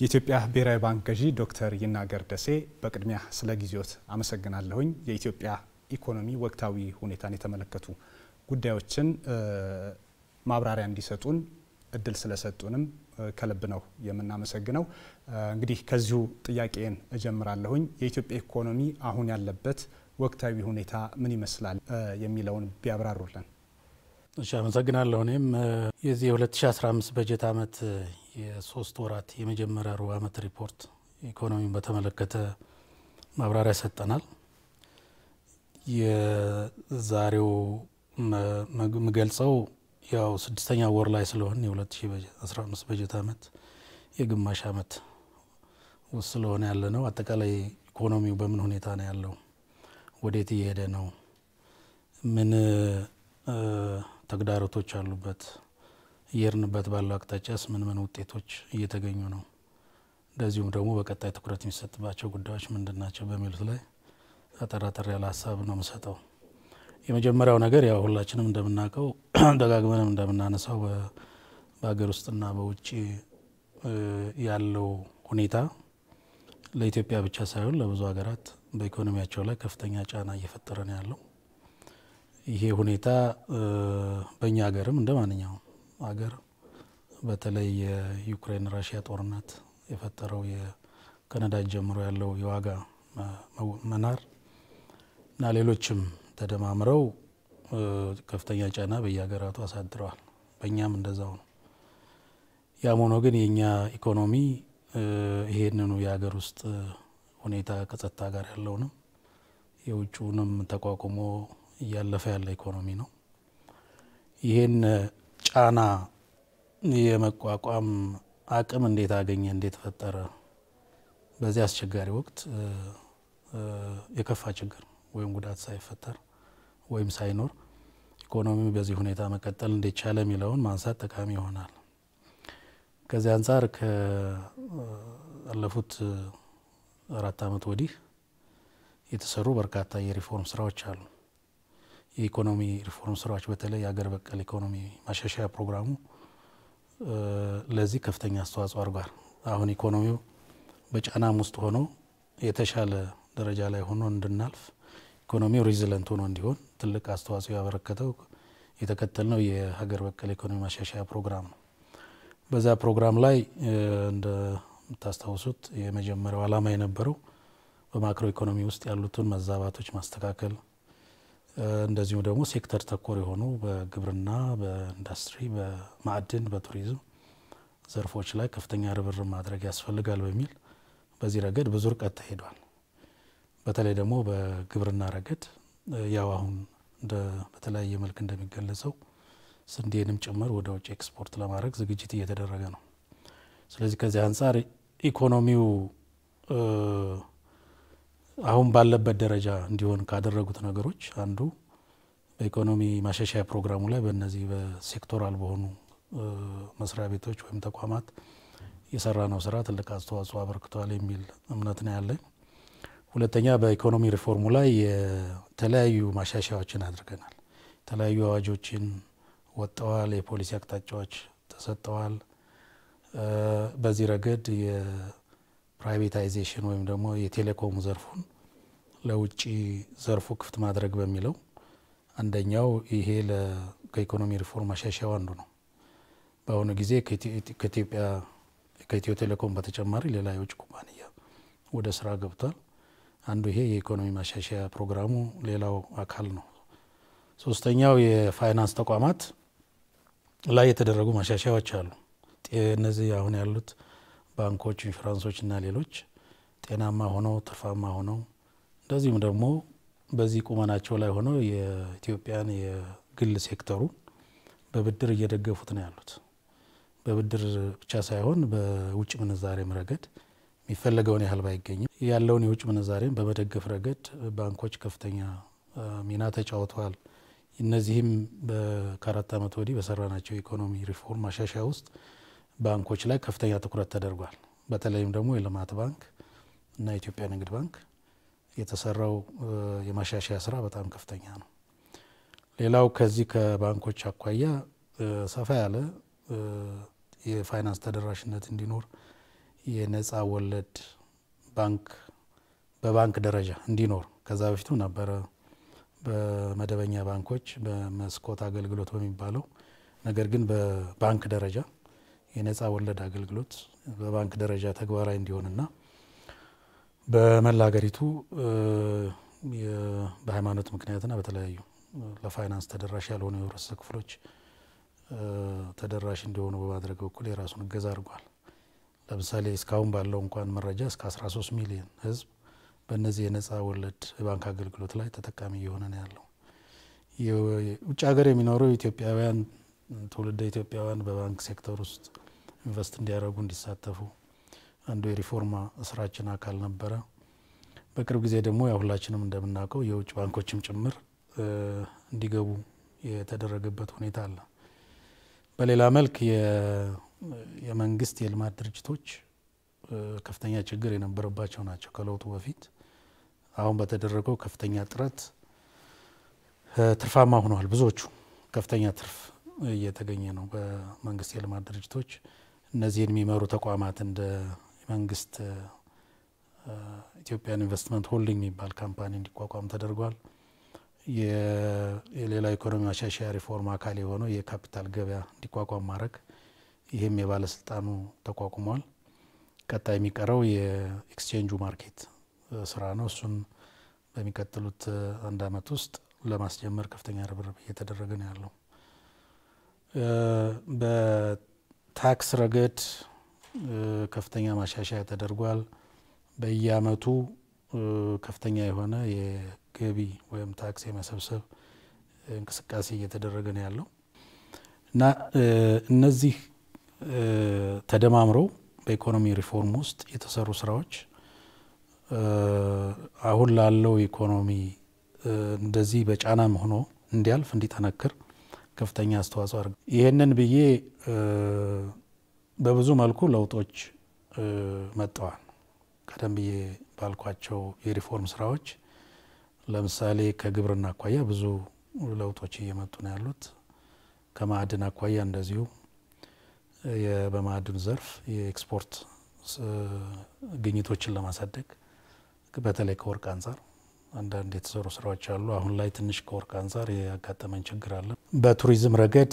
የኢትዮጵያ ብሔራዊ ባንክ ገዢ ዶክተር ይናገር ደሴ፣ በቅድሚያ ስለ ጊዜዎት አመሰግናለሁኝ። የኢትዮጵያ ኢኮኖሚ ወቅታዊ ሁኔታን የተመለከቱ ጉዳዮችን ማብራሪያ እንዲሰጡን እድል ስለሰጡንም ከልብ ነው የምናመሰግነው። እንግዲህ ከዚሁ ጥያቄን እጀምራለሁኝ። የኢትዮጵያ ኢኮኖሚ አሁን ያለበት ወቅታዊ ሁኔታ ምን ይመስላል የሚለውን ቢያብራሩልን። እሺ፣ አመሰግናለሁ። እኔም የዚህ የ2015 በጀት ዓመት የሶስት ወራት የመጀመሪያ ሩብ ዓመት ሪፖርት ኢኮኖሚን በተመለከተ ማብራሪያ ሰጠናል። የዛሬው ምገልጸው ያው ስድስተኛ ወር ላይ ስለሆን የ2015 በጀት ዓመት የግማሽ ዓመት ውስጥ ስለሆነ ያለ ነው። አጠቃላይ ኢኮኖሚው በምን ሁኔታ ነው ያለው? ወዴት እየሄደ ነው? ምን ተግዳሮቶች አሉበት? የርንበት ባለው አቅጣጫስ ምን ምን ውጤቶች እየተገኙ ነው፣ እንደዚሁም ደግሞ በቀጣይ ትኩረት የሚሰጥባቸው ጉዳዮች ምንድን ናቸው በሚሉት ላይ አጠራጠር ያለ ሀሳብ ነው የምሰጠው። የመጀመሪያው ነገር ያው ሁላችንም እንደምናውቀው ደጋግመንም እንደምናነሳው በሀገር ውስጥና በውጭ ያለው ሁኔታ ለኢትዮጵያ ብቻ ሳይሆን ለብዙ ሀገራት በኢኮኖሚያቸው ላይ ከፍተኛ ጫና እየፈጠረ ነው ያለው። ይሄ ሁኔታ በእኛ ሀገርም እንደ ማንኛውም ሀገር በተለይ የዩክሬን ራሽያ ጦርነት የፈጠረው ከነዳጅ ጀምሮ ያለው የዋጋ መናር እና ሌሎችም ተደማምረው ከፍተኛ ጫና በየሀገራቱ አሳድረዋል። በእኛም እንደዛው ነው። ያም ሆኖ ግን የእኛ ኢኮኖሚ ይሄንኑ የሀገር ውስጥ ሁኔታ ከጸጥታ ጋር ያለውንም የውጭውንም ተቋቁሞ እያለፈ ያለ ኢኮኖሚ ነው። ይሄን ጫና የመቋቋም አቅም እንዴት አገኘ? እንዴት ፈጠረ? በዚህ አስቸጋሪ ወቅት የከፋ ችግር ወይም ጉዳት ሳይፈጠር ወይም ሳይኖር ኢኮኖሚ በዚህ ሁኔታ መቀጠል እንዴት ቻለ የሚለውን ማንሳት ጠቃሚ ይሆናል። ከዚህ አንጻር ከአለፉት አራት ዓመት ወዲህ የተሰሩ በርካታ የሪፎርም ስራዎች አሉ። የኢኮኖሚ ሪፎርም ስራዎች በተለይ የሀገር በቀል ኢኮኖሚ ማሻሻያ ፕሮግራሙ ለዚህ ከፍተኛ አስተዋጽኦ አድርጓል። አሁን ኢኮኖሚው በጫናም ውስጥ ሆኖ የተሻለ ደረጃ ላይ ሆኖ እንድናልፍ ኢኮኖሚው ሪዚለንት ሆኖ እንዲሆን ትልቅ አስተዋጽኦ ያበረከተው የተከተልነው የሀገር በቀል ኢኮኖሚ ማሻሻያ ፕሮግራም ነው። በዛ ፕሮግራም ላይ እንደምታስታውሱት የመጀመሪያው ዓላማ የነበረው በማክሮ ኢኮኖሚ ውስጥ ያሉትን መዛባቶች ማስተካከል እንደዚሁም ደግሞ ሴክተር ተኮር የሆኑ በግብርና፣ በኢንዱስትሪ፣ በማዕድን፣ በቱሪዝም ዘርፎች ላይ ከፍተኛ ርብር ማድረግ ያስፈልጋል በሚል በዚህ ረገድ ብዙ ርቀት ተሄዷል። በተለይ ደግሞ በግብርና ረገድ ያው አሁን በተለያየ መልክ እንደሚገለጸው ስንዴንም ጭምር ወደ ውጭ ኤክስፖርት ለማድረግ ዝግጅት እየተደረገ ነው። ስለዚህ ከዚህ አንጻር ኢኮኖሚው አሁን ባለበት ደረጃ እንዲሆን ካደረጉት ነገሮች አንዱ በኢኮኖሚ ማሻሻያ ፕሮግራሙ ላይ በእነዚህ በሴክቶራል በሆኑ መስሪያ ቤቶች ወይም ተቋማት ነው። ስራ ትልቅ አስተዋጽኦ አበርክቷል የሚል እምነት ነው ያለኝ። ሁለተኛ በኢኮኖሚ ሪፎርሙ ላይ የተለያዩ ማሻሻያዎችን አድርገናል። የተለያዩ አዋጆችን ወጥተዋል። የፖሊሲ አቅጣጫዎች ተሰጥተዋል። በዚህ ረገድ ፕራይቬታይዜሽን ወይም ደግሞ የቴሌኮሙ ዘርፉን ለውጭ ዘርፉ ክፍት ማድረግ በሚለው አንደኛው ይሄ ከኢኮኖሚ ሪፎርም ማሻሻያው አንዱ ነው። በአሁኑ ጊዜ ከኢትዮጵያ ከኢትዮ ቴሌኮም በተጨማሪ ሌላ የውጭ ኩባንያ ወደ ስራ ገብቷል። አንዱ ይሄ የኢኮኖሚ ማሻሻያ ፕሮግራሙ ሌላው አካል ነው። ሶስተኛው የፋይናንስ ተቋማት ላይ የተደረጉ ማሻሻያዎች አሉ። እነዚህ አሁን ያሉት ባንኮች፣ ኢንሹራንሶች እና ሌሎች ጤናማ ሆነው ትርፋማ ሆነው እንደዚሁም ደግሞ በዚህ ቁመናቸው ላይ ሆነው የኢትዮጵያን የግል ሴክተሩን በብድር እየደገፉት ነው ያሉት። በብድር ብቻ ሳይሆን በውጭ ምንዛሬም ረገድ የሚፈለገውን ያህል ባይገኝም ያለውን የውጭ ምንዛሬም በመደገፍ ረገድ ባንኮች ከፍተኛ ሚና ተጫውተዋል። እነዚህም ከአራት ዓመት ወዲህ በሰራናቸው የኢኮኖሚ ሪፎርም ማሻሻያ ውስጥ ባንኮች ላይ ከፍተኛ ትኩረት ተደርጓል። በተለይም ደግሞ የልማት ባንክ እና የኢትዮጵያ ንግድ ባንክ የተሰራው የማሻሻያ ስራ በጣም ከፍተኛ ነው። ሌላው ከዚህ ከባንኮች አኳያ ሰፋ ያለ የፋይናንስ ተደራሽነት እንዲኖር የነፃ ወለድ ባንክ በባንክ ደረጃ እንዲኖር ከዛ በፊቱ ነበረ በመደበኛ ባንኮች በመስኮት አገልግሎት በሚባለው ነገር ግን በባንክ ደረጃ የነፃ ወለድ አገልግሎት በባንክ ደረጃ ተግባራዊ እንዲሆንና በመላ ሀገሪቱ በሃይማኖት ምክንያትና በተለያዩ ለፋይናንስ ተደራሽ ያልሆኑ የህብረተሰብ ክፍሎች ተደራሽ እንዲሆኑ በማድረግ በኩል የራሱን እገዛ አድርጓል። ለምሳሌ እስካሁን ባለው እንኳን መረጃ እስከ 13 ሚሊዮን ህዝብ በእነዚህ የነፃ ወለድ የባንክ አገልግሎት ላይ ተጠቃሚ እየሆነ ነው ያለው። ውጭ ሀገር የሚኖሩ ኢትዮጵያውያን ትውልደ ኢትዮጵያውያን በባንክ ሴክተር ውስጥ ኢንቨስት እንዲያደርጉ እንዲሳተፉ አንዱ የሪፎርማ ስራችን አካል ነበረ። በቅርብ ጊዜ ደግሞ ያው ሁላችንም እንደምናውቀው የውጭ ባንኮችም ጭምር እንዲገቡ የተደረገበት ሁኔታ አለ። በሌላ መልክ የመንግስት የልማት ድርጅቶች ከፍተኛ ችግር የነበረባቸው ናቸው ከለውጡ በፊት። አሁን በተደረገው ከፍተኛ ጥረት ትርፋማ ሆነዋል። ብዙዎቹ ከፍተኛ ትርፍ እየተገኘ ነው በመንግስት የልማት ድርጅቶች እነዚህን የሚመሩ ተቋማት እንደ መንግስት ኢትዮጵያን ኢንቨስትመንት ሆልዲንግ የሚባል ካምፓኒ እንዲቋቋም ተደርጓል። የሌላ ኢኮኖሚ ማሻሻያ ሪፎርም አካል የሆነው የካፒታል ገበያ እንዲቋቋም ማድረግ ይህም የባለስልጣኑ ተቋቁሟል። ቀጣይ የሚቀረው የኤክስቼንጁ ማርኬት ስራ ነው። እሱን በሚቀጥሉት አንድ አመት ውስጥ ለማስጀመር ከፍተኛ ርብርብ እየተደረገ ነው ያለው። ታክስ ረገድ ከፍተኛ ማሻሻያ ተደርጓል። በየአመቱ ከፍተኛ የሆነ የገቢ ወይም ታክስ የመሰብሰብ እንቅስቃሴ እየተደረገ ነው ያለው እና እነዚህ ተደማምረው በኢኮኖሚ ሪፎርም ውስጥ የተሰሩ ስራዎች አሁን ላለው ኢኮኖሚ እንደዚህ በጫናም ሆኖ እንዲያልፍ እንዲጠነክር ከፍተኛ አስተዋጽኦ አድርገ ይህንን ብዬ በብዙ መልኩ ለውጦች መጥተዋል። ቀደም ብዬ ባልኳቸው የሪፎርም ስራዎች ለምሳሌ ከግብርና አኳያ ብዙ ለውጦች እየመጡ ነው ያሉት። ከማዕድን አኳያ እንደዚሁ በማዕድን ዘርፍ የኤክስፖርት ግኝቶችን ለማሳደግ በተለይ ከወርቅ አንጻር አንዳንድ የተሰሩ ስራዎች አሉ። አሁን ላይ ትንሽ ከወርቅ አንጻር ያጋጠመን ችግር አለ። በቱሪዝም ረገድ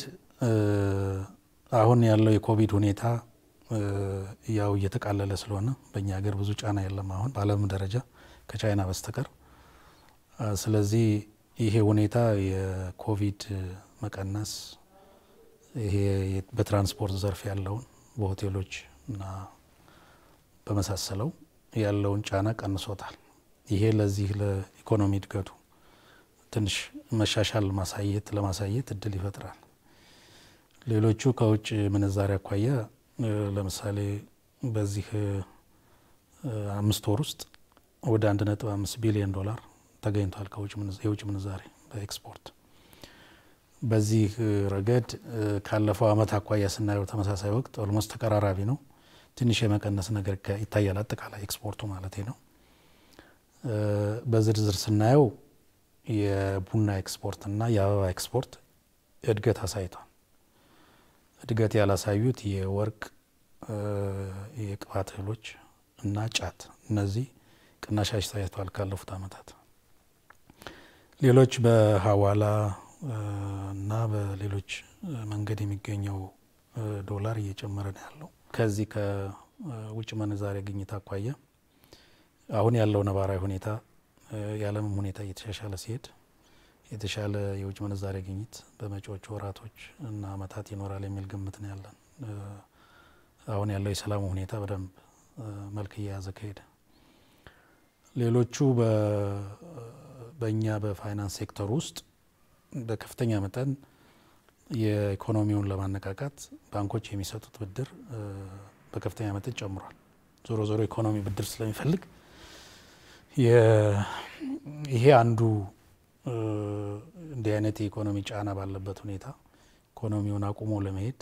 አሁን ያለው የኮቪድ ሁኔታ ያው እየተቃለለ ስለሆነ በእኛ ሀገር ብዙ ጫና የለም አሁን በዓለም ደረጃ ከቻይና በስተቀር። ስለዚህ ይሄ ሁኔታ የኮቪድ መቀነስ ይሄ በትራንስፖርት ዘርፍ ያለውን በሆቴሎች እና በመሳሰለው ያለውን ጫና ቀንሶታል። ይሄ ለዚህ ለኢኮኖሚ እድገቱ ትንሽ መሻሻል ማሳየት ለማሳየት እድል ይፈጥራል። ሌሎቹ ከውጭ ምንዛሪ አኳያ ለምሳሌ በዚህ አምስት ወር ውስጥ ወደ አንድ ነጥብ አምስት ቢሊዮን ዶላር ተገኝቷል የውጭ ምንዛሬ በኤክስፖርት። በዚህ ረገድ ካለፈው አመት አኳያ ስናየው ተመሳሳይ ወቅት ኦልሞስት ተቀራራቢ ነው። ትንሽ የመቀነስ ነገር ይታያል፣ አጠቃላይ ኤክስፖርቱ ማለት ነው። በዝርዝር ስናየው የቡና ኤክስፖርት እና የአበባ ኤክስፖርት እድገት አሳይቷል። እድገት ያላሳዩት የወርቅ፣ የቅባት እህሎች እና ጫት እነዚህ ቅናሽ አሳይተዋል ካለፉት ዓመታት። ሌሎች በሀዋላ እና በሌሎች መንገድ የሚገኘው ዶላር እየጨመረ ነው ያለው። ከዚህ ከውጭ ምንዛሬ ግኝት አኳያ አሁን ያለው ነባራዊ ሁኔታ የዓለምም ሁኔታ እየተሻሻለ ሲሄድ የተሻለ የውጭ ምንዛሬ ግኝት በመጪዎቹ ወራቶች እና አመታት ይኖራል የሚል ግምት ነው ያለን። አሁን ያለው የሰላሙ ሁኔታ በደንብ መልክ እየያዘ ከሄደ ሌሎቹ በእኛ በፋይናንስ ሴክተር ውስጥ በከፍተኛ መጠን የኢኮኖሚውን ለማነቃቃት ባንኮች የሚሰጡት ብድር በከፍተኛ መጠን ጨምሯል። ዞሮ ዞሮ ኢኮኖሚ ብድር ስለሚፈልግ ይሄ አንዱ እንዲህ አይነት የኢኮኖሚ ጫና ባለበት ሁኔታ ኢኮኖሚውን አቁሞ ለመሄድ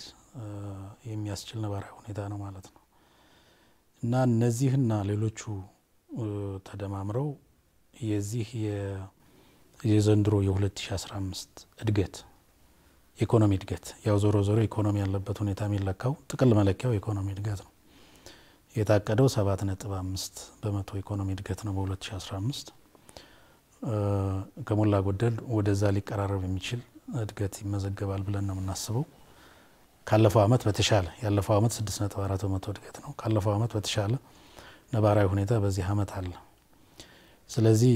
የሚያስችል ነባራዊ ሁኔታ ነው ማለት ነው እና እነዚህና ሌሎቹ ተደማምረው የዚህ የዘንድሮ የ2015 እድገት የኢኮኖሚ እድገት ያው ዞሮ ዞሮ ኢኮኖሚ ያለበት ሁኔታ የሚለካው ጥቅል መለኪያው የኢኮኖሚ እድገት ነው። የታቀደው 7.5 በመቶ ኢኮኖሚ እድገት ነው በ2015 ከሞላ ጎደል ወደዛ ሊቀራረብ የሚችል እድገት ይመዘገባል ብለን ነው የምናስበው። ካለፈው አመት በተሻለ ያለፈው አመት 6.4 በመቶ እድገት ነው። ካለፈው አመት በተሻለ ነባራዊ ሁኔታ በዚህ አመት አለ። ስለዚህ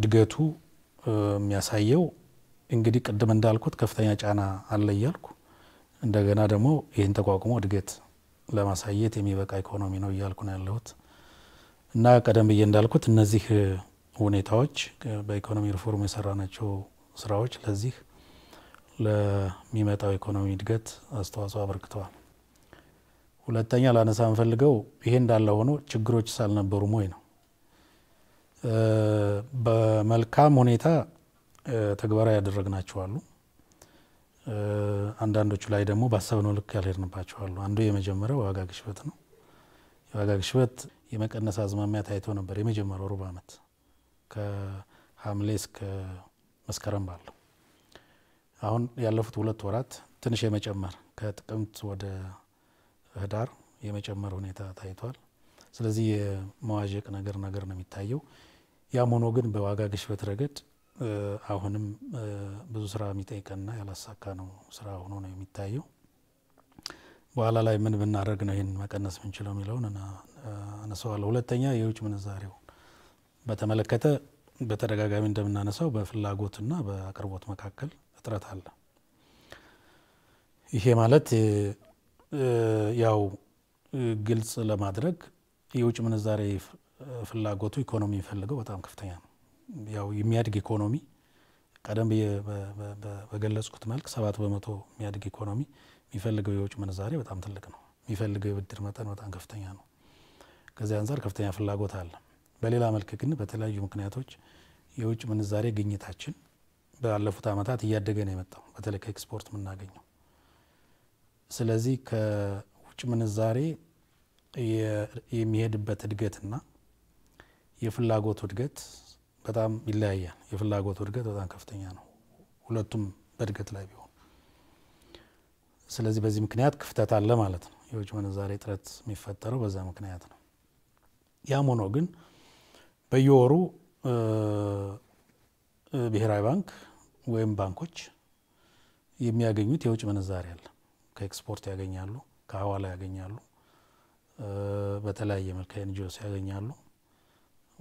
እድገቱ የሚያሳየው እንግዲህ ቅድም እንዳልኩት ከፍተኛ ጫና አለ እያልኩ እንደገና ደግሞ ይህን ተቋቁሞ እድገት ለማሳየት የሚበቃ ኢኮኖሚ ነው እያልኩ ነው ያለሁት እና ቀደም ብዬ እንዳልኩት እነዚህ ሁኔታዎች በኢኮኖሚ ሪፎርም የሰራናቸው ስራዎች ለዚህ ለሚመጣው ኢኮኖሚ እድገት አስተዋጽኦ አበርክተዋል። ሁለተኛ ላነሳ ንፈልገው ይሄ እንዳለ ሆኖ ችግሮች ሳልነበሩም ወይ ነው። በመልካም ሁኔታ ተግባራዊ ያደረግናቸው አሉ። አንዳንዶቹ ላይ ደግሞ ባሰብነው ልክ ያልሄድንባቸው አሉ። አንዱ የመጀመሪያው የዋጋ ግሽበት ነው። የዋጋ ግሽበት የመቀነስ አዝማሚያ ታይቶ ነበር። የመጀመሪያው ሩብ ዓመት ከሐምሌ እስከ መስከረም ባለው አሁን ያለፉት ሁለት ወራት ትንሽ የመጨመር ከጥቅምት ወደ ህዳር የመጨመር ሁኔታ ታይቷል። ስለዚህ የመዋዠቅ ነገር ነገር ነው የሚታየው። ያም ሆኖ ግን በዋጋ ግሽበት ረገድ አሁንም ብዙ ስራ የሚጠይቀንና ያላሳካ ነው ስራ ሆኖ ነው የሚታየው። በኋላ ላይ ምን ብናደርግ ነው ይህን መቀነስ ምንችለው የሚለውን አነሰዋለሁ። ሁለተኛ የውጭ ምንዛሬው በተመለከተ በተደጋጋሚ እንደምናነሳው በፍላጎትና በአቅርቦት መካከል እጥረት አለ። ይሄ ማለት ያው ግልጽ ለማድረግ የውጭ ምንዛሬ ፍላጎቱ ኢኮኖሚ የሚፈልገው በጣም ከፍተኛ ነው። ያው የሚያድግ ኢኮኖሚ ቀደም በገለጽኩት መልክ ሰባት በመቶ የሚያድግ ኢኮኖሚ የሚፈልገው የውጭ ምንዛሬ በጣም ትልቅ ነው። የሚፈልገው የብድር መጠን በጣም ከፍተኛ ነው። ከዚህ አንጻር ከፍተኛ ፍላጎት አለ። በሌላ መልክ ግን በተለያዩ ምክንያቶች የውጭ ምንዛሬ ግኝታችን ባለፉት ዓመታት እያደገ ነው የመጣው በተለይ ከኤክስፖርት የምናገኘው። ስለዚህ ከውጭ ምንዛሬ የሚሄድበት እድገትና የፍላጎት እድገት በጣም ይለያያል። የፍላጎቱ እድገት በጣም ከፍተኛ ነው፣ ሁለቱም በእድገት ላይ ቢሆን። ስለዚህ በዚህ ምክንያት ክፍተት አለ ማለት ነው። የውጭ ምንዛሬ እጥረት የሚፈጠረው በዛ ምክንያት ነው። ያም ሆኖ ግን በየወሩ ብሔራዊ ባንክ ወይም ባንኮች የሚያገኙት የውጭ ምንዛሬ አለ። ከኤክስፖርት ያገኛሉ፣ ከሀዋላ ያገኛሉ፣ በተለያየ መልክ ከኤንጂኦስ ያገኛሉ።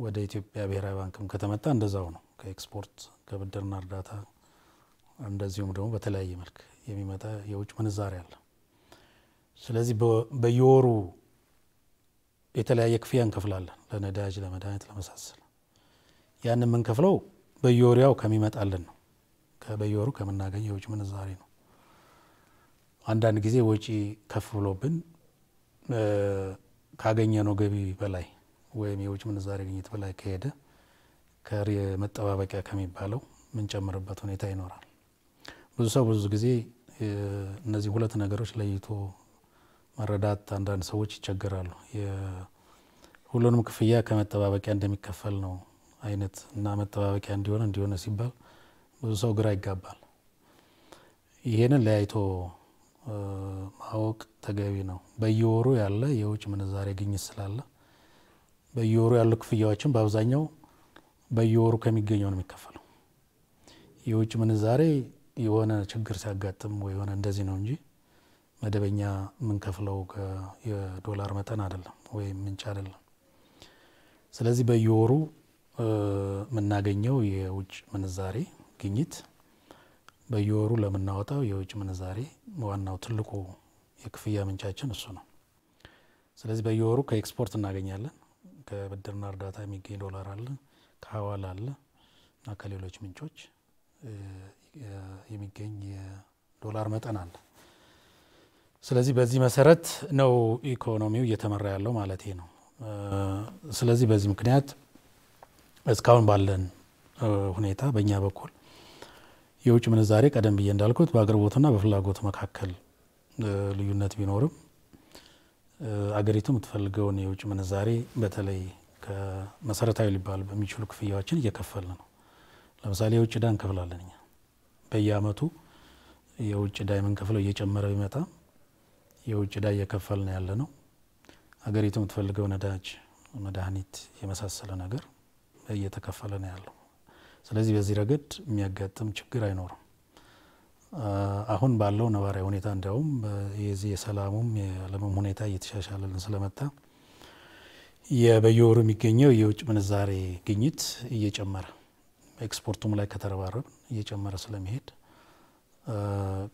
ወደ ኢትዮጵያ ብሔራዊ ባንክም ከተመጣ እንደዛው ነው። ከኤክስፖርት ከብድርና እርዳታ እንደዚሁም ደግሞ በተለያየ መልክ የሚመጣ የውጭ ምንዛሪ አለ። ስለዚህ በየወሩ የተለያየ ክፍያ እንከፍላለን፣ ለነዳጅ፣ ለመድኃኒት፣ ለመሳሰል ያን የምንከፍለው በየወሩ ያው ከሚመጣልን ነው፣ በየወሩ ከምናገኝ የውጭ ምንዛሬ ነው። አንዳንድ ጊዜ ወጪ ከፍ ብሎብን ካገኘ ነው ገቢ በላይ ወይም የውጭ ምንዛሬ ግኝት በላይ ከሄደ መጠባበቂያ ከሚባለው ምንጨምርበት ሁኔታ ይኖራል። ብዙ ሰው ብዙ ጊዜ እነዚህ ሁለት ነገሮች ለይቶ መረዳት አንዳንድ ሰዎች ይቸገራሉ። ሁሉንም ክፍያ ከመጠባበቂያ እንደሚከፈል ነው አይነት እና መጠባበቂያ እንዲሆነ እንዲሆነ ሲባል ብዙ ሰው ግራ ይጋባል። ይህንን ለያይቶ ማወቅ ተገቢ ነው። በየወሩ ያለ የውጭ ምንዛሬ ግኝት ስላለ በየወሩ ያሉ ክፍያዎችን በአብዛኛው በየወሩ ከሚገኘው ነው የሚከፈለው። የውጭ ምንዛሬ የሆነ ችግር ሲያጋጥም ወይ የሆነ እንደዚህ ነው እንጂ መደበኛ የምንከፍለው የዶላር መጠን አይደለም ወይም ምንጭ አይደለም። ስለዚህ በየወሩ የምናገኘው የውጭ ምንዛሬ ግኝት በየወሩ ለምናወጣው የውጭ ምንዛሬ ዋናው ትልቁ የክፍያ ምንጫችን እሱ ነው። ስለዚህ በየወሩ ከኤክስፖርት እናገኛለን። ከብድርና እርዳታ የሚገኝ ዶላር አለ፣ ከሀዋል አለ እና ከሌሎች ምንጮች የሚገኝ የዶላር መጠን አለ። ስለዚህ በዚህ መሰረት ነው ኢኮኖሚው እየተመራ ያለው ማለት ነው። ስለዚህ በዚህ ምክንያት እስካሁን ባለን ሁኔታ በእኛ በኩል የውጭ ምንዛሬ ቀደም ብዬ እንዳልኩት በአቅርቦትና በፍላጎት መካከል ልዩነት ቢኖርም አገሪቱ የምትፈልገውን የውጭ ምንዛሬ በተለይ ከመሰረታዊ ሊባል በሚችሉ ክፍያዎችን እየከፈልን ነው። ለምሳሌ የውጭ ዳ እንከፍላለን እኛ በየአመቱ የውጭ ዳ የምንከፍለው እየጨመረ ቢመጣም የውጭ ዕዳ እየከፈልን ያለ ነው። አገሪቱ የምትፈልገው ነዳጅ፣ መድኃኒት የመሳሰለ ነገር እየተከፈለ ነው ያለው። ስለዚህ በዚህ ረገድ የሚያጋጥም ችግር አይኖርም። አሁን ባለው ነባራዊ ሁኔታ እንዲያውም የዚህ የሰላሙም የዓለምም ሁኔታ እየተሻሻለልን ስለመጣ በየወሩ የሚገኘው የውጭ ምንዛሬ ግኝት እየጨመረ ኤክስፖርቱም ላይ ከተረባረብ እየጨመረ ስለመሄድ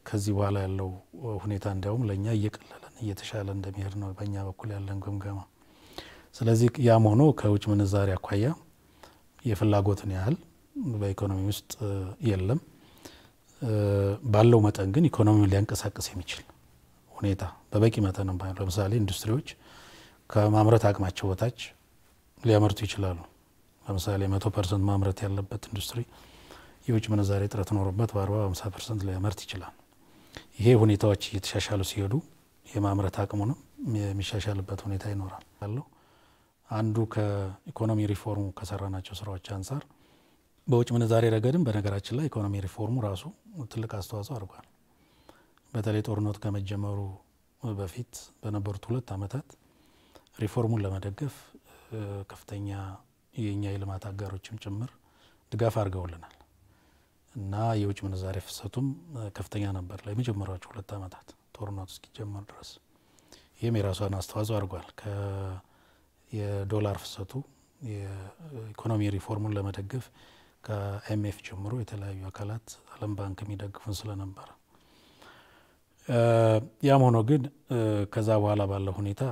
ከዚህ በኋላ ያለው ሁኔታ እንዲያውም ለእኛ እየቀለለን እየተሻለ እንደሚሄድ ነው በእኛ በኩል ያለን ግምገማ። ስለዚህ ያም ሆኖ ከውጭ ምንዛሬ አኳያ የፍላጎትን ያህል በኢኮኖሚ ውስጥ የለም። ባለው መጠን ግን ኢኮኖሚውን ሊያንቀሳቅስ የሚችል ሁኔታ በበቂ መጠን ባይሆን ለምሳሌ ኢንዱስትሪዎች ከማምረት አቅማቸው በታች ሊያመርቱ ይችላሉ። ለምሳሌ መቶ ፐርሰንት ማምረት ያለበት ኢንዱስትሪ የውጭ ምንዛሬ እጥረት ኖሮበት በ በአምሳ ፐርሰንት ሊያመርት ይችላል። ይሄ ሁኔታዎች እየተሻሻሉ ሲሄዱ የማምረት አቅሙንም የሚሻሻልበት ሁኔታ ይኖራል አንዱ ከኢኮኖሚ ሪፎርሙ ከሰራናቸው ስራዎች አንጻር በውጭ ምንዛሬ ረገድም በነገራችን ላይ ኢኮኖሚ ሪፎርሙ ራሱ ትልቅ አስተዋጽኦ አድርጓል። በተለይ ጦርነት ከመጀመሩ በፊት በነበሩት ሁለት ዓመታት ሪፎርሙን ለመደገፍ ከፍተኛ የእኛ የልማት አጋሮችም ጭምር ድጋፍ አድርገውልናል እና የውጭ ምንዛሬ ፍሰቱም ከፍተኛ ነበር ለመጀመሪያዎቹ ሁለት ዓመታት ጦርነቱ እስኪጀመር ድረስ። ይህም የራሷን አስተዋጽኦ አድርጓል። የዶላር ፍሰቱ የኢኮኖሚ ሪፎርሙን ለመደገፍ ከአይኤምኤፍ ጀምሮ የተለያዩ አካላት ዓለም ባንክ የሚደግፉን ስለነበረ ያም ሆኖ ግን ከዛ በኋላ ባለው ሁኔታ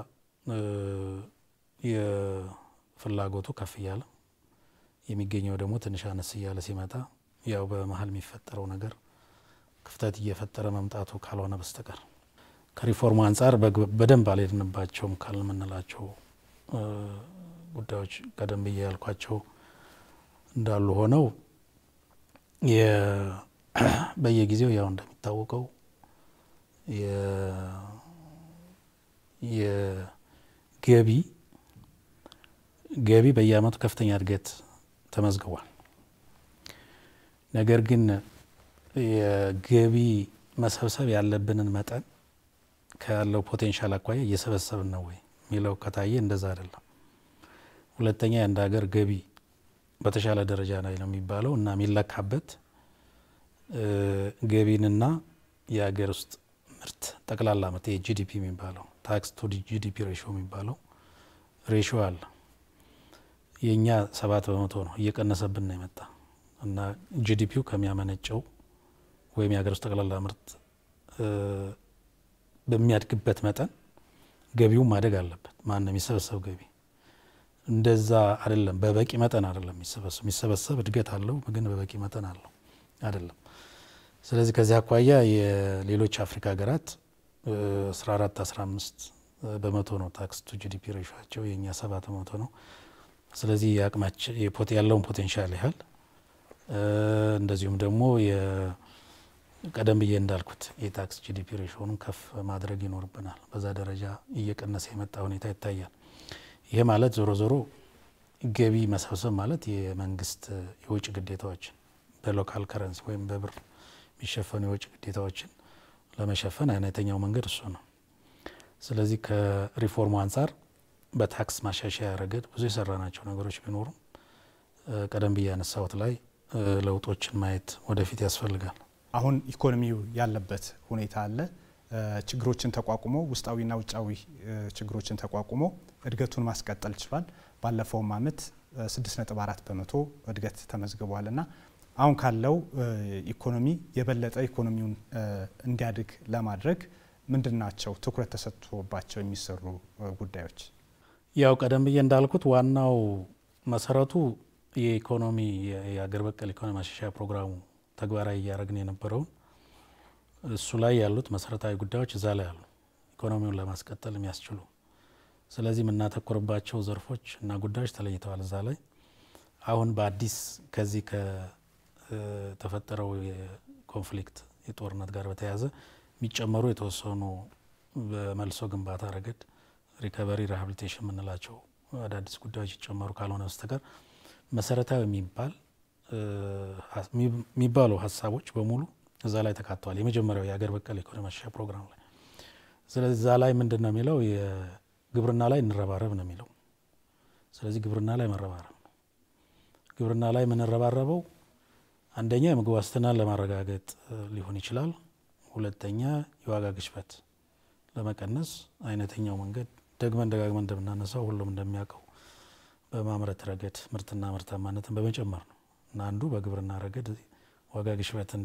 የፍላጎቱ ከፍ እያለ የሚገኘው ደግሞ ትንሽ አነስ እያለ ሲመጣ ያው በመሀል የሚፈጠረው ነገር ክፍተት እየፈጠረ መምጣቱ ካልሆነ በስተቀር ከሪፎርሙ አንጻር በደንብ አልሄድንባቸውም ካልምንላቸው ጉዳዮች ቀደም ብዬ ያልኳቸው እንዳሉ ሆነው በየጊዜው ያው እንደሚታወቀው የገቢ ገቢ በየአመቱ ከፍተኛ እድገት ተመዝግቧል። ነገር ግን የገቢ መሰብሰብ ያለብንን መጠን ካለው ፖቴንሻል አኳያ እየሰበሰብን ነው ወይ የሚለው ከታየ እንደዛ አይደለም። ሁለተኛ የአንድ ሀገር ገቢ በተሻለ ደረጃ ላይ ነው የሚባለው እና የሚለካበት ገቢንና የሀገር ውስጥ ምርት ጠቅላላ ምርት ጂዲፒ የሚባለው ታክስ ቱ ጂዲፒ ሬሾ የሚባለው ሬሾ አለ። የእኛ ሰባት በመቶ ነው እየቀነሰብን ነው የመጣ እና ጂዲፒው ከሚያመነጨው ወይም የሀገር ውስጥ ጠቅላላ ምርት በሚያድግበት መጠን ገቢው ማደግ አለበት። ማን የሚሰበሰብ ገቢ እንደዛ አይደለም፣ በበቂ መጠን አይደለም የሚሰበሰብ የሚሰበሰብ እድገት አለው፣ ግን በበቂ መጠን አለው አይደለም። ስለዚህ ከዚህ አኳያ የሌሎች አፍሪካ ሀገራት 14 15 በመቶ ነው ታክስ ቱ ጂዲፒ ሬሾቸው፣ የእኛ 7 በመቶ ነው። ስለዚህ ያለውን ፖቴንሻል ያህል እንደዚሁም ደግሞ ቀደም ብዬ እንዳልኩት የታክስ ጂዲፒ ሬሾንም ከፍ ማድረግ ይኖርብናል። በዛ ደረጃ እየቀነሰ የመጣ ሁኔታ ይታያል። ይሄ ማለት ዞሮ ዞሮ ገቢ መሰብሰብ ማለት የመንግስት የውጭ ግዴታዎችን በሎካል ከረንሲ ወይም በብር የሚሸፈኑ የውጭ ግዴታዎችን ለመሸፈን አይነተኛው መንገድ እሱ ነው። ስለዚህ ከሪፎርሙ አንጻር በታክስ ማሻሻያ ረገድ ብዙ የሰራናቸው ነገሮች ቢኖሩም ቀደም ብዬ ያነሳሁት ላይ ለውጦችን ማየት ወደፊት ያስፈልጋል። አሁን ኢኮኖሚው ያለበት ሁኔታ አለ። ችግሮችን ተቋቁሞ ውስጣዊና ውጫዊ ችግሮችን ተቋቁሞ እድገቱን ማስቀጠል ችሏል። ባለፈውም ዓመት 6.4 በመቶ እድገት ተመዝግቧል እና አሁን ካለው ኢኮኖሚ የበለጠ ኢኮኖሚውን እንዲያድግ ለማድረግ ምንድን ናቸው ትኩረት ተሰጥቶባቸው የሚሰሩ ጉዳዮች? ያው ቀደም ብዬ እንዳልኩት ዋናው መሰረቱ የኢኮኖሚ የአገር በቀል ኢኮኖሚ ማሻሻያ ፕሮግራሙ ተግባራዊ እያደረግን የነበረውን እሱ ላይ ያሉት መሰረታዊ ጉዳዮች እዛ ላይ አሉ፣ ኢኮኖሚውን ለማስቀጠል የሚያስችሉ። ስለዚህ የምናተኩርባቸው ዘርፎች እና ጉዳዮች ተለይተዋል እዛ ላይ። አሁን በአዲስ ከዚህ ከተፈጠረው የኮንፍሊክት የጦርነት ጋር በተያያዘ የሚጨመሩ የተወሰኑ በመልሶ ግንባታ ረገድ ሪከቨሪ ሪሃብሊቴሽን የምንላቸው አዳዲስ ጉዳዮች ይጨመሩ ካልሆነ በስተቀር መሰረታዊ የሚባሉ ሀሳቦች በሙሉ እዛ ላይ ተካተዋል። የመጀመሪያው የሀገር በቀል ኢኮኖሚ ማሻሻያ ፕሮግራም ላይ ስለዚህ እዛ ላይ ምንድን ነው የሚለው ግብርና ላይ እንረባረብ ነው የሚለው። ስለዚህ ግብርና ላይ መረባረብ ነው። ግብርና ላይ የምንረባረበው አንደኛ የምግብ ዋስትናን ለማረጋገጥ ሊሆን ይችላል። ሁለተኛ የዋጋ ግሽበት ለመቀነስ አይነተኛው መንገድ ደግመን ደጋግመን እንደምናነሳው ሁሉም እንደሚያውቀው በማምረት ረገድ ምርትና ምርታማነትን በመጨመር ነው እና አንዱ በግብርና ረገድ ዋጋ ግሽበትን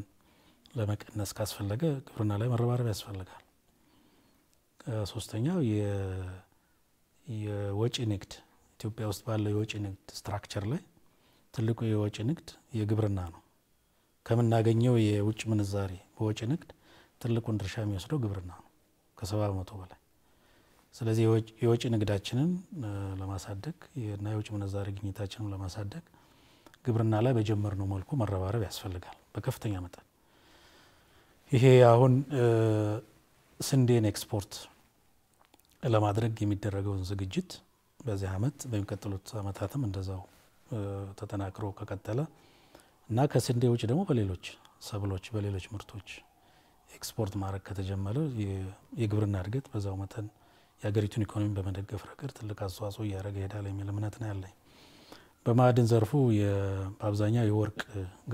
ለመቀነስ ካስፈለገ ግብርና ላይ መረባረብ ያስፈልጋል። ሶስተኛው የወጪ ንግድ ኢትዮጵያ ውስጥ ባለው የወጪ ንግድ ስትራክቸር ላይ ትልቁ የወጪ ንግድ የግብርና ነው። ከምናገኘው የውጭ ምንዛሬ በወጪ ንግድ ትልቁን ድርሻ የሚወስደው ግብርና ነው ከሰባ በመቶ በላይ። ስለዚህ የወጪ ንግዳችንን ለማሳደግ እና የውጭ ምንዛሬ ግኝታችንን ለማሳደግ ግብርና ላይ በጀመርነው መልኩ መረባረብ ያስፈልጋል በከፍተኛ መጠን። ይሄ አሁን ስንዴን ኤክስፖርት ለማድረግ የሚደረገውን ዝግጅት በዚህ አመት በሚቀጥሉት አመታትም እንደዛው ተጠናክሮ ከቀጠለ እና ከስንዴ ውጭ ደግሞ በሌሎች ሰብሎች በሌሎች ምርቶች ኤክስፖርት ማድረግ ከተጀመረ የግብርና እድገት በዛው መጠን የሀገሪቱን ኢኮኖሚ በመደገፍ ረገድ ትልቅ አስተዋጽኦ እያደረገ ይሄዳል የሚል እምነት ነው ያለኝ። በማዕድን ዘርፉ በአብዛኛው የወርቅ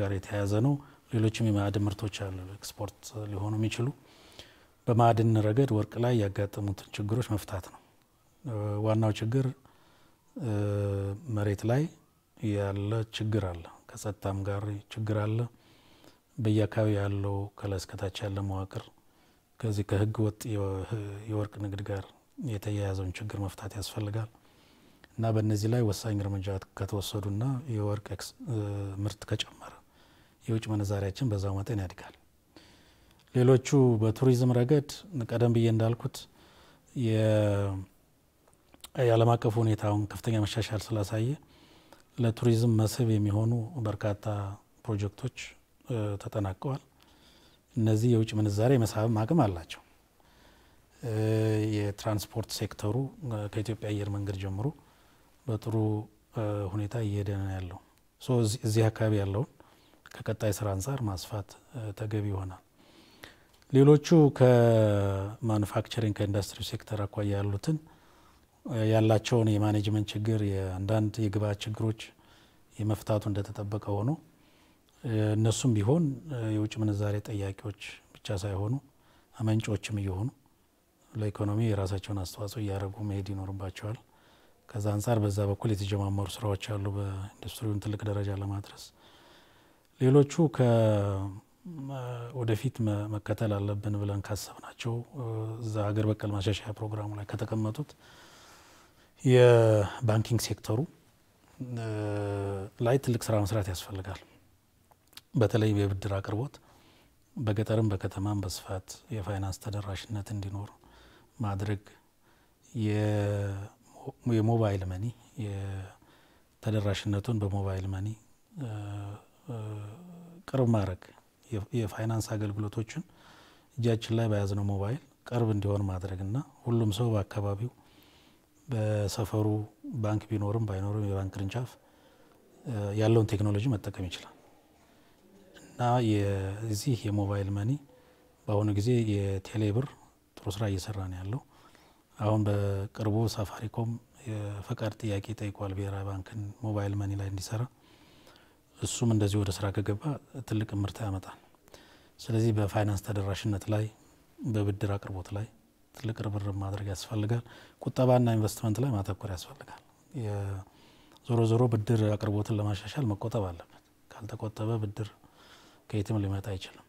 ጋር የተያያዘ ነው። ሌሎችም የማዕድን ምርቶች አሉ ኤክስፖርት ሊሆኑ የሚችሉ በማዕድን ረገድ ወርቅ ላይ ያጋጠሙትን ችግሮች መፍታት ነው። ዋናው ችግር መሬት ላይ ያለ ችግር አለ፣ ከጸጥታም ጋር ችግር አለ። በየአካባቢ ያለው ከላይ እስከታች ያለ መዋቅር ከዚህ ከህግ ወጥ የወርቅ ንግድ ጋር የተያያዘውን ችግር መፍታት ያስፈልጋል እና በእነዚህ ላይ ወሳኝ እርምጃ ከተወሰዱና የወርቅ ምርት ከጨመረ የውጭ ምንዛሪያችን በዛው መጠን ያድጋል። ሌሎቹ በቱሪዝም ረገድ ቀደም ብዬ እንዳልኩት የዓለም አቀፍ ሁኔታውን ከፍተኛ መሻሻል ስላሳየ ለቱሪዝም መስህብ የሚሆኑ በርካታ ፕሮጀክቶች ተጠናቀዋል። እነዚህ የውጭ ምንዛሬ የመሳብ አቅም አላቸው። የትራንስፖርት ሴክተሩ ከኢትዮጵያ አየር መንገድ ጀምሮ በጥሩ ሁኔታ እየሄደ ነው ያለው እዚህ አካባቢ ያለውን ከቀጣይ ስራ አንጻር ማስፋት ተገቢ ይሆናል። ሌሎቹ ከማኑፋክቸሪንግ ከኢንዱስትሪ ሴክተር አኳያ ያሉትን ያላቸውን የማኔጅመንት ችግር የአንዳንድ የግብአት ችግሮች የመፍታቱ እንደተጠበቀ ሆኖ እነሱም ቢሆን የውጭ ምንዛሬ ጠያቂዎች ብቻ ሳይሆኑ አመንጮችም እየሆኑ ለኢኮኖሚ የራሳቸውን አስተዋጽኦ እያደረጉ መሄድ ይኖርባቸዋል። ከዛ አንጻር በዛ በኩል የተጀማመሩ ስራዎች አሉ በኢንዱስትሪውን ትልቅ ደረጃ ለማድረስ ሌሎቹ ወደፊት መከተል አለብን ብለን ካሰብናቸው እዛ ሀገር በቀል ማሻሻያ ፕሮግራሙ ላይ ከተቀመጡት የባንኪንግ ሴክተሩ ላይ ትልቅ ስራ መስራት ያስፈልጋል። በተለይ የብድር አቅርቦት በገጠርም በከተማም በስፋት የፋይናንስ ተደራሽነት እንዲኖር ማድረግ፣ የሞባይል መኒ ተደራሽነቱን በሞባይል መኒ ቅርብ ማድረግ የፋይናንስ አገልግሎቶችን እጃችን ላይ በያዝነው ሞባይል ቅርብ እንዲሆን ማድረግ እና ሁሉም ሰው በአካባቢው በሰፈሩ ባንክ ቢኖርም ባይኖርም የባንክ ቅርንጫፍ ያለውን ቴክኖሎጂ መጠቀም ይችላል እና የዚህ የሞባይል መኒ በአሁኑ ጊዜ የቴሌብር ጥሩ ስራ እየሰራ ነው ያለው። አሁን በቅርቡ ሳፋሪኮም የፈቃድ ጥያቄ ጠይቋል ብሔራዊ ባንክን ሞባይል መኒ ላይ እንዲሰራ እሱም እንደዚህ ወደ ስራ ከገባ ትልቅ ምርታ ያመጣል። ስለዚህ በፋይናንስ ተደራሽነት ላይ በብድር አቅርቦት ላይ ትልቅ ርብርብ ማድረግ ያስፈልጋል። ቁጠባና ኢንቨስትመንት ላይ ማተኮር ያስፈልጋል። ዞሮ ዞሮ ብድር አቅርቦትን ለማሻሻል መቆጠብ አለበት። ካልተቆጠበ ብድር ከየትም ሊመጣ አይችልም።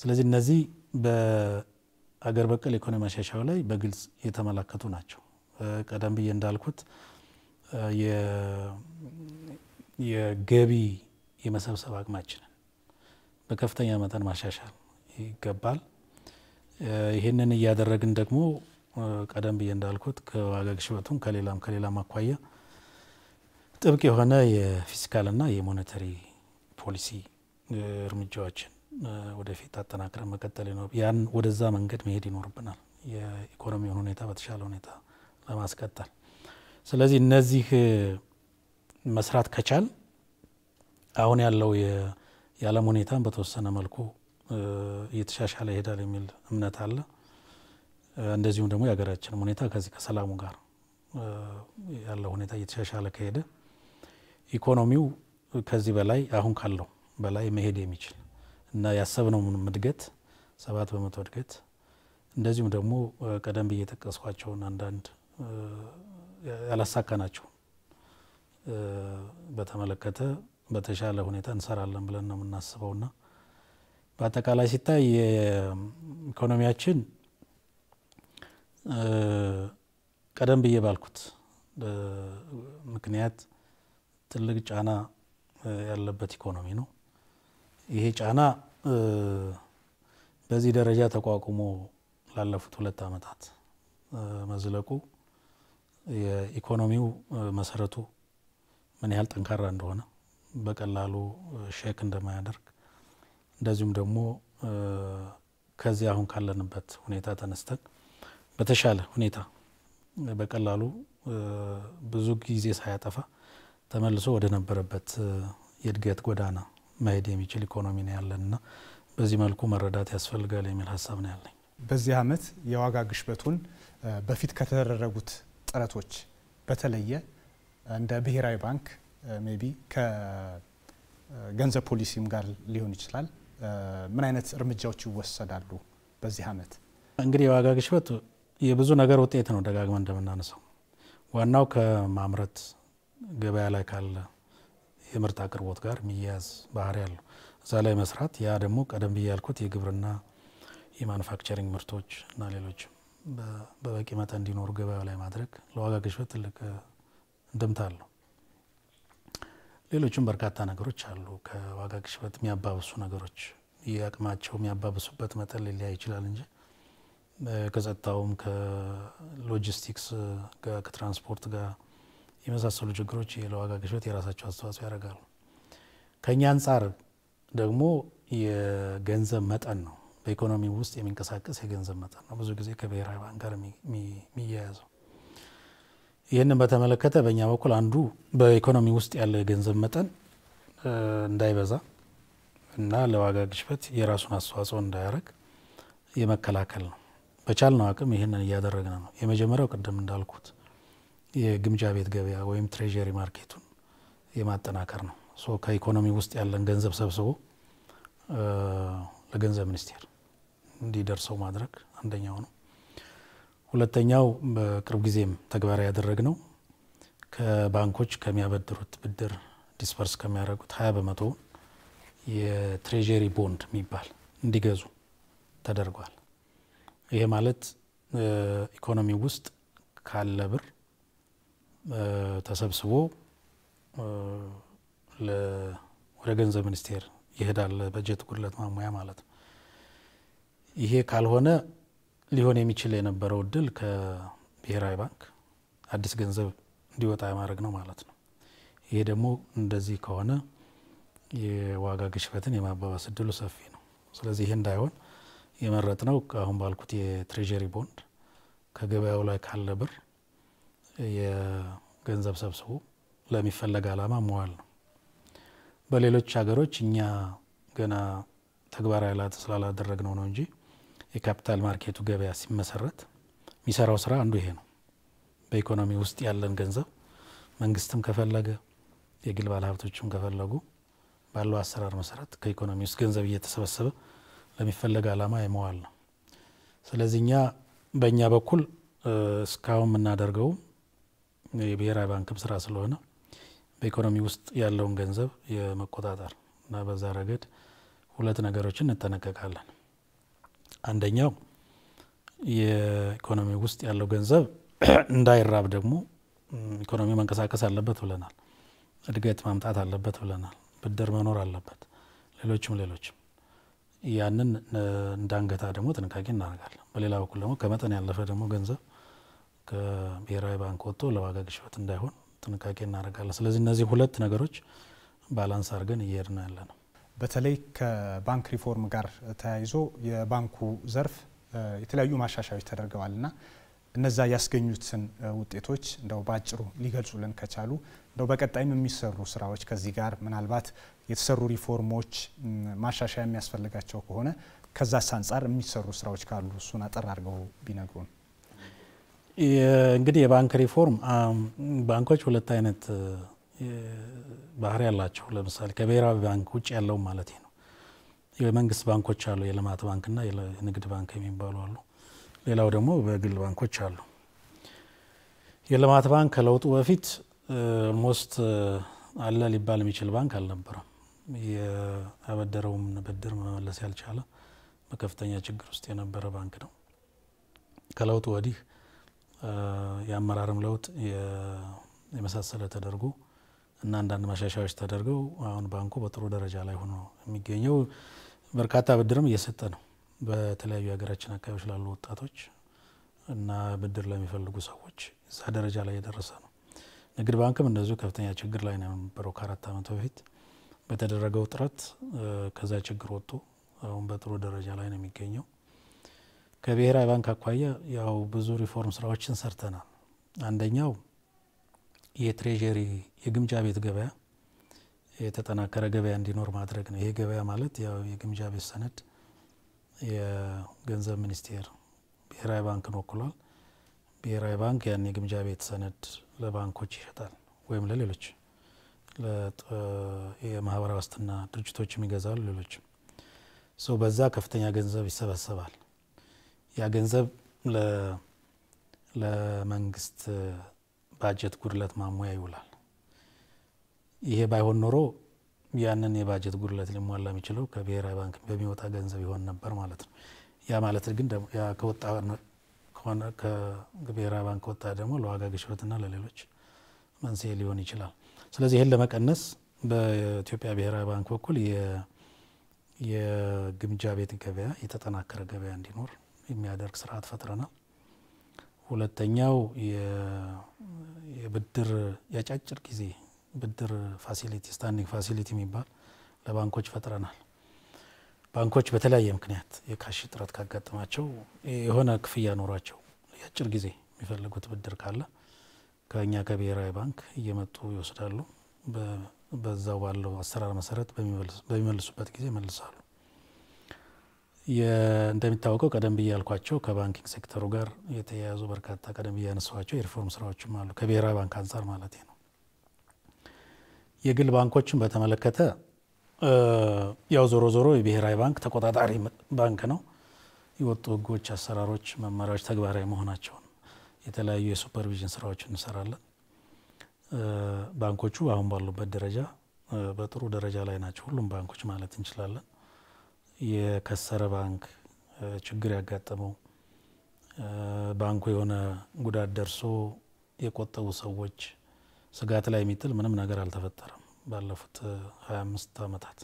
ስለዚህ እነዚህ በአገር በቀል ኢኮኖሚ ማሻሻያ ላይ በግልጽ የተመላከቱ ናቸው። ቀደም ብዬ እንዳልኩት የገቢ የመሰብሰብ አቅማችንን በከፍተኛ መጠን ማሻሻል ይገባል። ይህንን እያደረግን ደግሞ ቀደም ብዬ እንዳልኩት ከዋጋ ግሽበቱም ከሌላም ከሌላም አኳያ ጥብቅ የሆነ የፊስካልና የሞኔተሪ ፖሊሲ እርምጃዎችን ወደፊት አጠናክረን መቀጠል ይኖር ያን ወደዛ መንገድ መሄድ ይኖርብናል፣ የኢኮኖሚውን ሁኔታ በተሻለ ሁኔታ ለማስቀጠል። ስለዚህ እነዚህ መስራት ከቻል አሁን ያለው የዓለም ሁኔታን በተወሰነ መልኩ እየተሻሻለ ይሄዳል የሚል እምነት አለ። እንደዚሁም ደግሞ የሀገራችንም ሁኔታ ከዚህ ከሰላሙ ጋር ያለው ሁኔታ እየተሻሻለ ከሄደ ኢኮኖሚው ከዚህ በላይ አሁን ካለው በላይ መሄድ የሚችል እና ያሰብነው እድገት ሰባት በመቶ እድገት እንደዚሁም ደግሞ ቀደም ብዬ የጠቀስኳቸውን አንዳንድ ያላሳካናቸውን በተመለከተ በተሻለ ሁኔታ እንሰራለን ብለን ነው የምናስበው ና በአጠቃላይ ሲታይ ኢኮኖሚያችን ቀደም ብዬ ባልኩት ምክንያት ትልቅ ጫና ያለበት ኢኮኖሚ ነው። ይሄ ጫና በዚህ ደረጃ ተቋቁሞ ላለፉት ሁለት ዓመታት መዝለቁ የኢኮኖሚው መሰረቱ ምን ያህል ጠንካራ እንደሆነ በቀላሉ ሼክ እንደማያደርግ እንደዚሁም ደግሞ ከዚህ አሁን ካለንበት ሁኔታ ተነስተን በተሻለ ሁኔታ በቀላሉ ብዙ ጊዜ ሳያጠፋ ተመልሶ ወደ ነበረበት የእድገት ጎዳና መሄድ የሚችል ኢኮኖሚ ነው ያለንና በዚህ መልኩ መረዳት ያስፈልጋል የሚል ሀሳብ ነው ያለኝ። በዚህ ዓመት የዋጋ ግሽበቱን በፊት ከተደረጉት ጥረቶች በተለየ እንደ ብሔራዊ ባንክ ሜቢ uh, ከገንዘብ uh, ፖሊሲም ጋር ሊሆን ይችላል። uh, ምን አይነት እርምጃዎች ይወሰዳሉ በዚህ አመት? እንግዲህ የዋጋ ግሽበት የብዙ ነገር ውጤት ነው። ደጋግመን እንደምናነሳው ዋናው ከማምረት ገበያ ላይ ካለ የምርት አቅርቦት ጋር የሚያያዝ ባህሪ አለው። እዛ ላይ መስራት፣ ያ ደግሞ ቀደም ብዬ ያልኩት የግብርና የማኑፋክቸሪንግ ምርቶች እና ሌሎችም በበቂ መጠን እንዲኖሩ ገበያ ላይ ማድረግ ለዋጋ ግሽበት ትልቅ እንድምታ አለው። ሌሎችም በርካታ ነገሮች አሉ። ከዋጋ ግሽበት የሚያባብሱ ነገሮች የአቅማቸው የሚያባብሱበት መጠን ሊለያይ ይችላል እንጂ ከጸጥታውም ከሎጂስቲክስ ጋር ከትራንስፖርት ጋር የመሳሰሉ ችግሮች ለዋጋ ግሽበት የራሳቸው አስተዋጽኦ ያደርጋሉ። ከእኛ አንጻር ደግሞ የገንዘብ መጠን ነው። በኢኮኖሚ ውስጥ የሚንቀሳቀስ የገንዘብ መጠን ነው ብዙ ጊዜ ከብሔራዊ ባንክ ጋር የሚያያዘው ይህንን በተመለከተ በእኛ በኩል አንዱ በኢኮኖሚ ውስጥ ያለ የገንዘብ መጠን እንዳይበዛ እና ለዋጋ ግሽበት የራሱን አስተዋጽኦ እንዳያደርግ የመከላከል ነው። በቻልነው አቅም ይህንን እያደረግን ነው። የመጀመሪያው ቅድም እንዳልኩት የግምጃ ቤት ገበያ ወይም ትሬሪ ማርኬቱን የማጠናከር ነው። ከኢኮኖሚ ውስጥ ያለን ገንዘብ ሰብስቦ ለገንዘብ ሚኒስቴር እንዲደርሰው ማድረግ አንደኛው ነው። ሁለተኛው በቅርብ ጊዜም ተግባራዊ ነው። ከባንኮች ከሚያበድሩት ብድር ዲስፐርስ ከሚያደርጉት ሀያ በመቶ የትሬጀሪ ቦንድ የሚባል እንዲገዙ ተደርጓል። ይሄ ማለት ኢኮኖሚ ውስጥ ካለ ብር ተሰብስቦ ወደ ገንዘብ ሚኒስቴር ይሄዳል፣ በጀት ጉድለት ማሙያ ማለት ነው። ይሄ ካልሆነ ሊሆን የሚችል የነበረው እድል ከብሔራዊ ባንክ አዲስ ገንዘብ እንዲወጣ የማድረግ ነው ማለት ነው። ይሄ ደግሞ እንደዚህ ከሆነ የዋጋ ግሽበትን የማባባስ እድሉ ሰፊ ነው። ስለዚህ ይሄ እንዳይሆን የመረጥ ነው አሁን ባልኩት የትሬጀሪ ቦንድ ከገበያው ላይ ካለ ብር የገንዘብ ሰብስቦ ለሚፈለግ ዓላማ መዋል ነው። በሌሎች ሀገሮች እኛ ገና ተግባራዊ ስላላደረግ ነው ነው እንጂ የካፒታል ማርኬቱ ገበያ ሲመሰረት የሚሰራው ስራ አንዱ ይሄ ነው። በኢኮኖሚ ውስጥ ያለን ገንዘብ መንግስትም ከፈለገ የግል ባለሀብቶችም ከፈለጉ ባለው አሰራር መሰረት ከኢኮኖሚ ውስጥ ገንዘብ እየተሰበሰበ ለሚፈለግ አላማ የመዋል ነው። ስለዚህ እኛ በእኛ በኩል እስካሁን የምናደርገው የብሔራዊ ባንክም ስራ ስለሆነ በኢኮኖሚ ውስጥ ያለውን ገንዘብ የመቆጣጠር እና በዛ ረገድ ሁለት ነገሮችን እንጠነቀቃለን። አንደኛው የኢኮኖሚ ውስጥ ያለው ገንዘብ እንዳይራብ ደግሞ ኢኮኖሚ መንቀሳቀስ አለበት ብለናል። እድገት ማምጣት አለበት ብለናል። ብድር መኖር አለበት። ሌሎችም ሌሎችም ያንን እንዳንገታ ደግሞ ጥንቃቄ እናደርጋለን። በሌላ በኩል ደግሞ ከመጠን ያለፈ ደግሞ ገንዘብ ከብሔራዊ ባንክ ወጥቶ ለዋጋ ግሽበት እንዳይሆን ጥንቃቄ እናደርጋለን። ስለዚህ እነዚህ ሁለት ነገሮች ባላንስ አድርገን እየሄድን ያለ ነው። በተለይ ከባንክ ሪፎርም ጋር ተያይዞ የባንኩ ዘርፍ የተለያዩ ማሻሻዎች ተደርገዋል ና እነዛ ያስገኙትን ውጤቶች እንደው በአጭሩ ሊገልጹልን ከቻሉ እንደው በቀጣይም የሚሰሩ ስራዎች ከዚህ ጋር ምናልባት የተሰሩ ሪፎርሞች ማሻሻያ የሚያስፈልጋቸው ከሆነ ከዛስ አንጻር የሚሰሩ ስራዎች ካሉ እሱን አጠር አድርገው ቢነግሩን። እንግዲህ የባንክ ሪፎርም ባንኮች ሁለት አይነት ባህሪ ያላቸው ለምሳሌ ከብሔራዊ ባንክ ውጭ ያለውን ማለት ነው። የመንግስት ባንኮች አሉ፣ የልማት ባንክና የንግድ ባንክ የሚባሉ አሉ። ሌላው ደግሞ በግል ባንኮች አሉ። የልማት ባንክ ከለውጡ በፊት ኦልሞስት አለ ሊባል የሚችል ባንክ አልነበረም። ያበደረውም ብድር መመለስ ያልቻለ በከፍተኛ ችግር ውስጥ የነበረ ባንክ ነው። ከለውጡ ወዲህ የአመራርም ለውጥ የመሳሰለ ተደርጎ እና አንዳንድ ማሻሻያዎች ተደርገው አሁን ባንኩ በጥሩ ደረጃ ላይ ሆኖ የሚገኘው በርካታ ብድርም እየሰጠ ነው። በተለያዩ የሀገራችን አካባቢዎች ላሉ ወጣቶች እና ብድር ለሚፈልጉ ሰዎች እዛ ደረጃ ላይ የደረሰ ነው። ንግድ ባንክም እንደዚሁ ከፍተኛ ችግር ላይ ነው የነበረው ከአራት ዓመት በፊት በተደረገው ጥረት ከዛ ችግር ወጥቶ አሁን በጥሩ ደረጃ ላይ ነው የሚገኘው። ከብሔራዊ ባንክ አኳያ ያው ብዙ ሪፎርም ስራዎችን ሰርተናል። አንደኛው የትሬጀሪ የግምጃ ቤት ገበያ የተጠናከረ ገበያ እንዲኖር ማድረግ ነው። ይሄ ገበያ ማለት ያው የግምጃ ቤት ሰነድ የገንዘብ ሚኒስቴር ብሔራዊ ባንክን ወክሏል። ብሔራዊ ባንክ ያን የግምጃ ቤት ሰነድ ለባንኮች ይሸጣል ወይም ለሌሎች የማህበራዊ ዋስትና ድርጅቶችም ይገዛሉ። ሌሎችም ሰው በዛ ከፍተኛ ገንዘብ ይሰበሰባል። ያ ገንዘብ ለመንግስት ባጀት ጉድለት ማሙያ ይውላል። ይሄ ባይሆን ኖሮ ያንን የባጀት ጉድለት ሊሟላ የሚችለው ከብሔራዊ ባንክ በሚወጣ ገንዘብ ይሆን ነበር ማለት ነው። ያ ማለት ግን ከወጣ ከሆነ ከብሔራዊ ባንክ ወጣ ደግሞ ለዋጋ ግሽበትና ለሌሎች መንስኤ ሊሆን ይችላል። ስለዚህ ይህን ለመቀነስ በኢትዮጵያ ብሔራዊ ባንክ በኩል የግምጃ ቤት ገበያ የተጠናከረ ገበያ እንዲኖር የሚያደርግ ስርዓት ፈጥረናል። ሁለተኛው የብድር የአጫጭር ጊዜ ብድር ፋሲሊቲ ስታንዲንግ ፋሲሊቲ የሚባል ለባንኮች ፈጥረናል። ባንኮች በተለያየ ምክንያት የካሽ እጥረት ካጋጠማቸው የሆነ ክፍያ ኖሯቸው የአጭር ጊዜ የሚፈልጉት ብድር ካለ ከእኛ ከብሔራዊ ባንክ እየመጡ ይወስዳሉ። በዛው ባለው አሰራር መሰረት በሚመልሱበት ጊዜ ይመልሳሉ። እንደሚታወቀው ቀደም ብዬ ያልኳቸው ከባንኪንግ ሴክተሩ ጋር የተያያዙ በርካታ ቀደም ብዬ ያነሷቸው የሪፎርም ስራዎችም አሉ፣ ከብሔራዊ ባንክ አንጻር ማለት ነው። የግል ባንኮችን በተመለከተ ያው ዞሮ ዞሮ የብሔራዊ ባንክ ተቆጣጣሪ ባንክ ነው። የወጡ ህጎች፣ አሰራሮች፣ መመሪያዎች ተግባራዊ መሆናቸውን የተለያዩ የሱፐርቪዥን ስራዎች እንሰራለን። ባንኮቹ አሁን ባሉበት ደረጃ በጥሩ ደረጃ ላይ ናቸው፣ ሁሉም ባንኮች ማለት እንችላለን። የከሰረ ባንክ ችግር ያጋጠመው ባንኩ የሆነ ጉዳት ደርሶ የቆጠቡ ሰዎች ስጋት ላይ የሚጥል ምንም ነገር አልተፈጠረም። ባለፉት 25 ዓመታት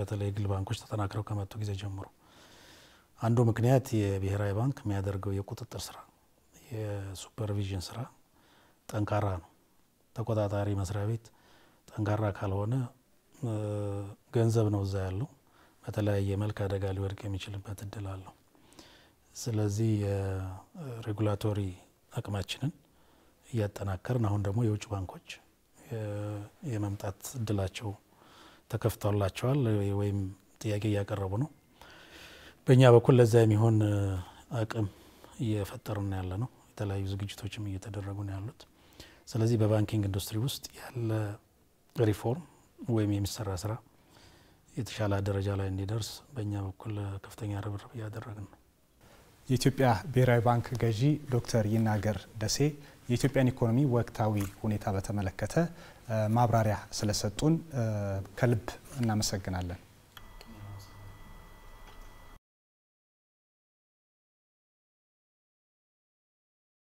በተለይ ግል ባንኮች ተጠናክረው ከመጡ ጊዜ ጀምሮ አንዱ ምክንያት የብሔራዊ ባንክ የሚያደርገው የቁጥጥር ስራ የሱፐርቪዥን ስራ ጠንካራ ነው። ተቆጣጣሪ መስሪያ ቤት ጠንካራ ካልሆነ ገንዘብ ነው እዛ ያለው በተለያየ መልክ አደጋ ሊወድቅ የሚችልበት እድል አለው። ስለዚህ የሬጉላቶሪ አቅማችንን እያጠናከርን አሁን ደግሞ የውጭ ባንኮች የመምጣት እድላቸው ተከፍቶላቸዋል ወይም ጥያቄ እያቀረቡ ነው። በእኛ በኩል ለዛ የሚሆን አቅም እየፈጠርን ያለ ነው። የተለያዩ ዝግጅቶችም እየተደረጉ ነው ያሉት። ስለዚህ በባንኪንግ ኢንዱስትሪ ውስጥ ያለ ሪፎርም ወይም የሚሰራ ስራ የተሻለ ደረጃ ላይ እንዲደርስ በእኛ በኩል ከፍተኛ ርብርብ እያደረግን ነው። የኢትዮጵያ ብሔራዊ ባንክ ገዢ ዶክተር ይናገር ደሴ የኢትዮጵያን ኢኮኖሚ ወቅታዊ ሁኔታ በተመለከተ ማብራሪያ ስለሰጡን ከልብ እናመሰግናለን።